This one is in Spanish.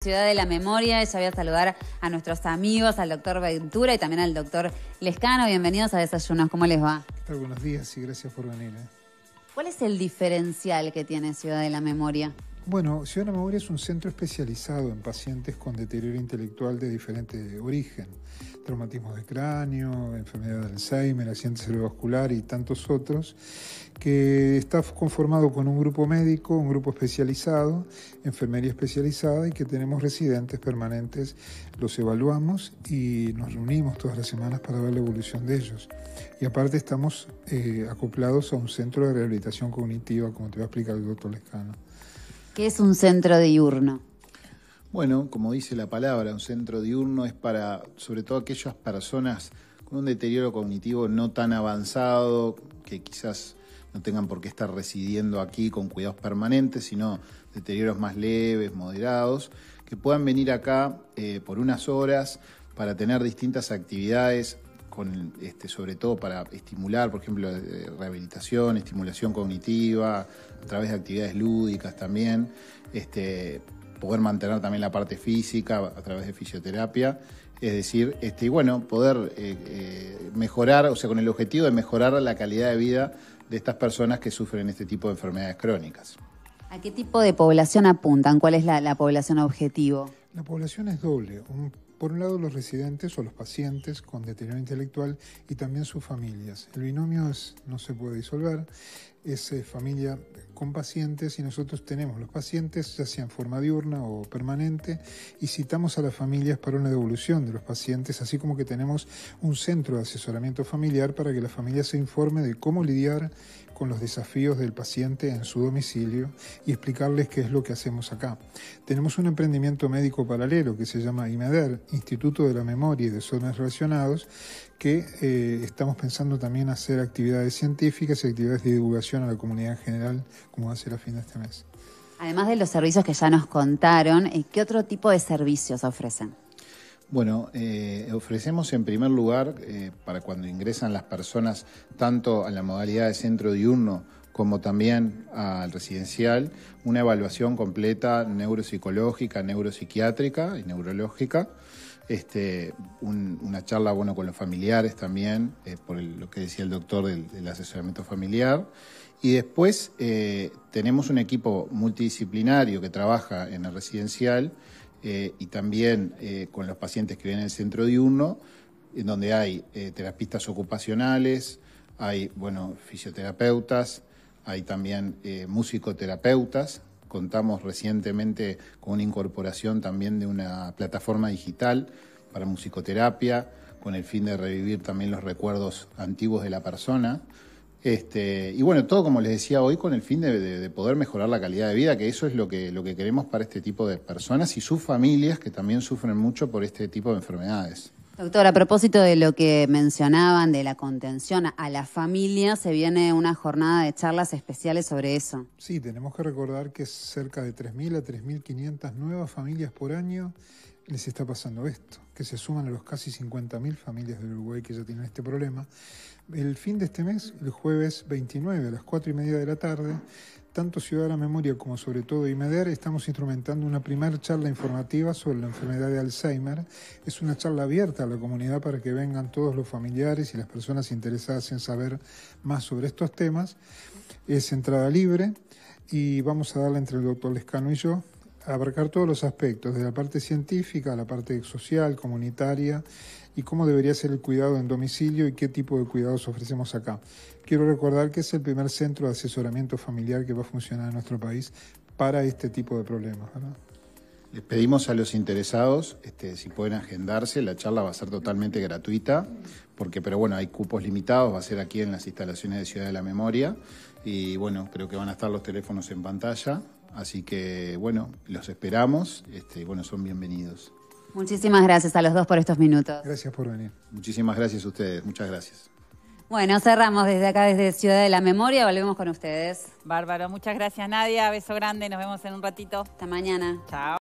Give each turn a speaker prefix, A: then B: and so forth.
A: Ciudad de la Memoria. Ya voy a saludar a nuestros amigos, al doctor Ventura y también al doctor Lescano. Bienvenidos a Desayunos. ¿Cómo les va? Buenos días y gracias por venir. Eh. ¿Cuál es el diferencial que tiene Ciudad de la Memoria? Bueno, Ciudad memoria es un centro especializado
B: en pacientes con deterioro intelectual de diferente origen, traumatismos de cráneo, enfermedad de Alzheimer, accidente cerebrovascular y tantos otros, que está conformado con un grupo médico, un grupo especializado, enfermería especializada y que tenemos residentes permanentes, los evaluamos y nos reunimos todas las semanas para ver la evolución de ellos. Y aparte estamos eh, acoplados a un centro de rehabilitación cognitiva, como te va a explicar el doctor Lescano.
A: ¿Qué es un centro diurno?
C: Bueno, como dice la palabra, un centro diurno es para sobre todo aquellas personas con un deterioro cognitivo no tan avanzado, que quizás no tengan por qué estar residiendo aquí con cuidados permanentes, sino deterioros más leves, moderados, que puedan venir acá eh, por unas horas para tener distintas actividades este, sobre todo para estimular, por ejemplo, eh, rehabilitación, estimulación cognitiva, a través de actividades lúdicas también, este, poder mantener también la parte física a través de fisioterapia, es decir, este, y bueno, poder eh, eh, mejorar, o sea, con el objetivo de mejorar la calidad de vida de estas personas que sufren este tipo de enfermedades crónicas.
A: ¿A qué tipo de población apuntan? ¿Cuál es la, la población objetivo? La población es doble. Un por un lado, los residentes o los pacientes con deterioro intelectual
B: y también sus familias. El binomio no se puede disolver es eh, familia con pacientes y nosotros tenemos los pacientes, ya sea en forma diurna o permanente, y citamos a las familias para una devolución de los pacientes, así como que tenemos un centro de asesoramiento familiar para que la familia se informe de cómo lidiar con los desafíos del paciente en su domicilio y explicarles qué es lo que hacemos acá. Tenemos un emprendimiento médico paralelo que se llama IMEDER, Instituto de la Memoria y de Zonas Relacionados, que eh, estamos pensando también hacer actividades científicas y actividades de divulgación a la comunidad en general, como va a ser a fin de este mes.
A: Además de los servicios que ya nos contaron, eh, ¿qué otro tipo de servicios ofrecen?
C: Bueno, eh, ofrecemos en primer lugar, eh, para cuando ingresan las personas, tanto a la modalidad de centro diurno como también al residencial, una evaluación completa neuropsicológica, neuropsiquiátrica y neurológica. Este, una charla bueno, con los familiares también, eh, por lo que decía el doctor del, asesoramiento familiar. Y después eh, tenemos un equipo multidisciplinario que trabaja en el residencial eh, y también con los pacientes que vienen al centro diurno, en donde hay terapistas ocupacionales, hay bueno, fisioterapeutas, hay también musicoterapeutas, contamos recientemente con una incorporación también de una plataforma digital para musicoterapia, con el fin de revivir también los recuerdos antiguos de la persona. Este, y bueno, todo como les decía hoy, con el fin de, poder mejorar la calidad de vida, que eso es lo que, lo que queremos para este tipo de personas y sus familias que también sufren mucho por este tipo de enfermedades.
A: Doctor, a propósito de lo que mencionaban de la contención a la familia, se viene una jornada de charlas especiales sobre eso.
B: Sí, tenemos que recordar que es cerca de 3.000 a 3.500 nuevas familias por año les está pasando esto, que se suman a los casi 50.000 familias de Uruguay que ya tienen este problema. El fin de este mes, el jueves 29 a las 4 y media de la tarde, tanto Ciudad de la Memoria como sobre todo IMEDER estamos instrumentando una primera charla informativa sobre la enfermedad de Alzheimer. Es una charla abierta a la comunidad para que vengan todos los familiares y las personas interesadas en saber más sobre estos temas. Es entrada libre y vamos a darla entre el doctor Lescano y yo abarcar todos los aspectos, de la parte científica a la parte social, comunitaria, y cómo debería ser el cuidado en domicilio y qué tipo de cuidados ofrecemos acá. Quiero recordar que es el primer centro de asesoramiento familiar que va a funcionar en nuestro país para este tipo de problemas.
C: Les pedimos a los interesados, este, si pueden agendarse, la charla va a ser totalmente gratuita, porque, pero bueno, hay cupos limitados, va a ser aquí en las instalaciones de Ciudad de la Memoria, y bueno, creo que van a estar los teléfonos en pantalla, Así que bueno, los esperamos. Este, bueno, son bienvenidos.
A: Muchísimas gracias a los dos por estos minutos. Gracias por venir.
C: Muchísimas gracias a ustedes.
A: Muchas gracias. Bueno, cerramos desde acá, desde Ciudad de la Memoria. Volvemos con ustedes. Bárbaro. Muchas gracias, Nadia. Beso grande. Nos vemos en un ratito. Hasta mañana. Chao.